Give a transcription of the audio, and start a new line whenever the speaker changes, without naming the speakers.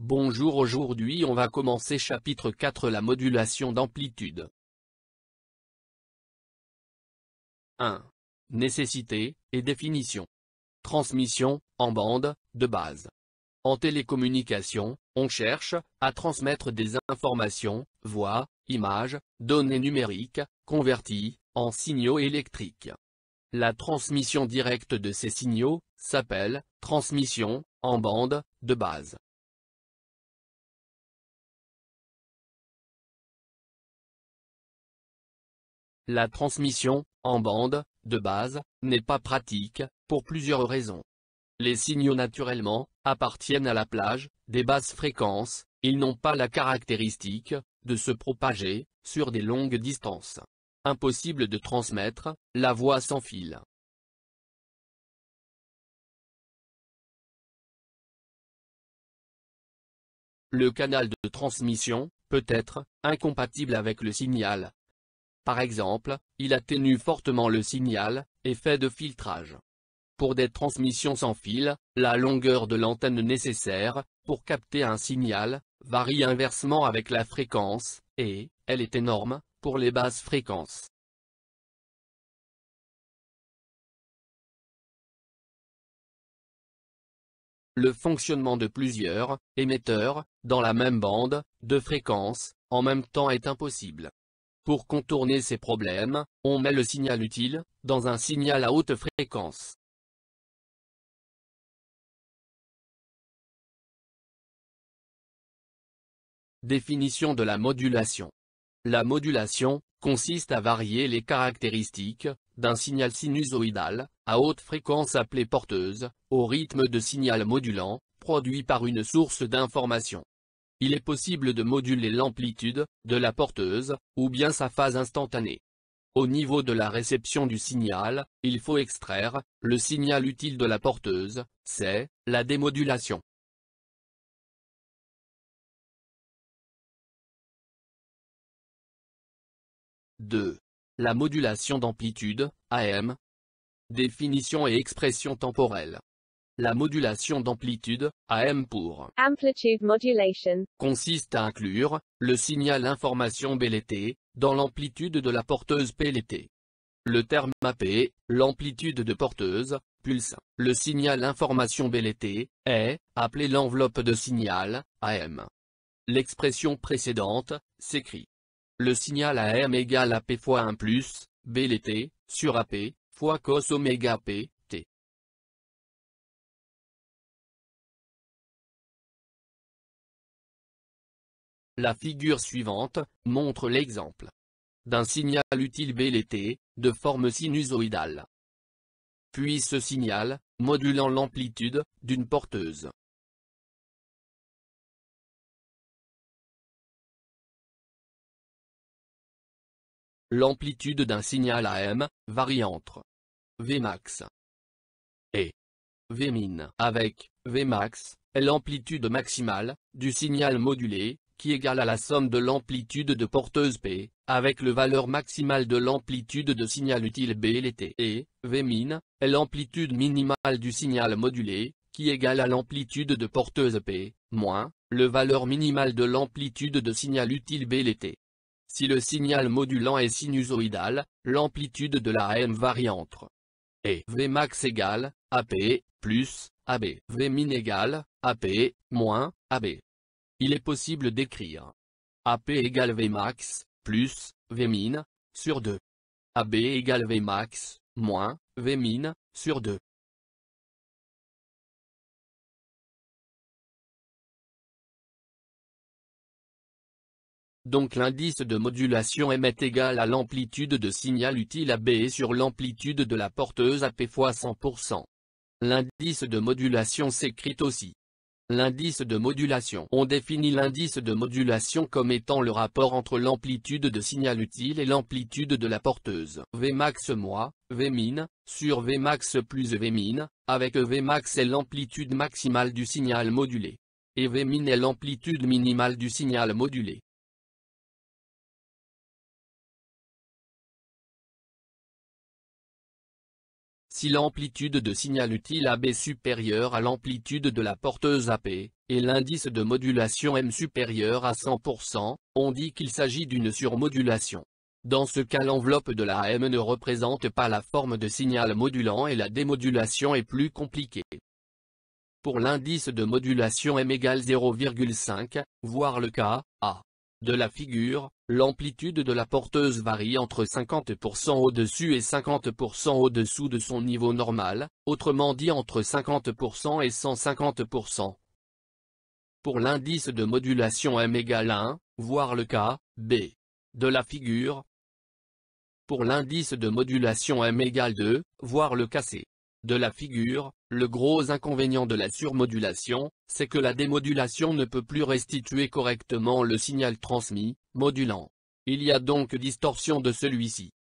Bonjour aujourd'hui on va commencer chapitre 4 la modulation d'amplitude.
1. Nécessité, et définition. Transmission, en bande, de base. En télécommunication, on cherche, à transmettre des informations, voix, images, données numériques, converties, en signaux électriques. La transmission directe de ces signaux, s'appelle, transmission,
en bande, de base. La transmission, en bande,
de base, n'est pas pratique, pour plusieurs raisons. Les signaux naturellement, appartiennent à la plage, des basses fréquences, ils n'ont pas la caractéristique, de se propager, sur des longues distances. Impossible de transmettre, la
voix sans fil. Le canal de transmission, peut être,
incompatible avec le signal, par exemple, il atténue fortement le signal, effet de filtrage. Pour des transmissions sans fil, la longueur de l'antenne nécessaire, pour capter un signal, varie inversement avec la fréquence, et, elle est énorme, pour les basses fréquences. le fonctionnement de plusieurs émetteurs, dans la même bande, de fréquence, en même temps est impossible. Pour contourner ces problèmes, on met le signal utile,
dans un signal à haute fréquence. Définition de la
modulation La modulation, consiste à varier les caractéristiques, d'un signal sinusoïdal, à haute fréquence appelée porteuse, au rythme de signal modulant, produit par une source d'information il est possible de moduler l'amplitude, de la porteuse, ou bien sa phase instantanée. Au niveau de la réception du signal, il faut extraire, le signal utile de la porteuse, c'est, la
démodulation. 2. La modulation d'amplitude,
AM. Définition et expression temporelle. La modulation d'amplitude, AM pour
Amplitude Modulation,
consiste à inclure le signal information BLT dans l'amplitude de la porteuse PLT. Le terme AP, l'amplitude de porteuse, pulse, le signal information BLT, est appelé l'enveloppe de signal, AM. L'expression précédente s'écrit. Le signal AM égale AP fois 1 plus, BLT, sur
AP, fois cos oméga P, La figure suivante,
montre l'exemple d'un signal utile BLT, de forme sinusoïdale. Puis ce signal, modulant l'amplitude, d'une porteuse.
L'amplitude d'un signal AM, varie
entre Vmax et Vmin avec Vmax, l'amplitude maximale, du signal modulé, qui égale à la somme de l'amplitude de porteuse P, avec le valeur maximale de l'amplitude de signal utile l'été. et, V min, l'amplitude minimale du signal modulé, qui égale à l'amplitude de porteuse P, moins, le valeur minimale de l'amplitude de signal utile B l'été. Si le signal modulant est sinusoïdal, l'amplitude de la AM varie entre et Vmax égale, AP, plus, AB. min égale, AP, moins, AB il est possible d'écrire AP égale Vmax, plus, Vmin, sur 2. AB égale Vmax,
moins, Vmin, sur 2.
Donc l'indice de modulation M est égal à l'amplitude de signal utile AB sur l'amplitude de la porteuse AP fois 100%. L'indice de modulation s'écrit aussi L'indice de modulation. On définit l'indice de modulation comme étant le rapport entre l'amplitude de signal utile et l'amplitude de la porteuse. Vmax moins Vmin, sur Vmax plus Vmin, avec Vmax est l'amplitude maximale du signal modulé. Et Vmin est l'amplitude minimale du signal modulé. Si l'amplitude de signal utile AB supérieure à l'amplitude de la porteuse AP, et l'indice de modulation M supérieur à 100%, on dit qu'il s'agit d'une surmodulation. Dans ce cas l'enveloppe de la AM ne représente pas la forme de signal modulant et la démodulation est plus compliquée. Pour l'indice de modulation M égale 0,5, voir le cas, A. De la figure, l'amplitude de la porteuse varie entre 50% au-dessus et 50% au-dessous de son niveau normal, autrement dit entre 50% et 150%. Pour l'indice de modulation M égale 1, voir le cas B de la figure. Pour l'indice de modulation M égale 2, voir le cas C de la figure, le gros inconvénient de la surmodulation, c'est que la démodulation ne peut plus restituer correctement le signal transmis, modulant. Il y a donc distorsion de celui-ci.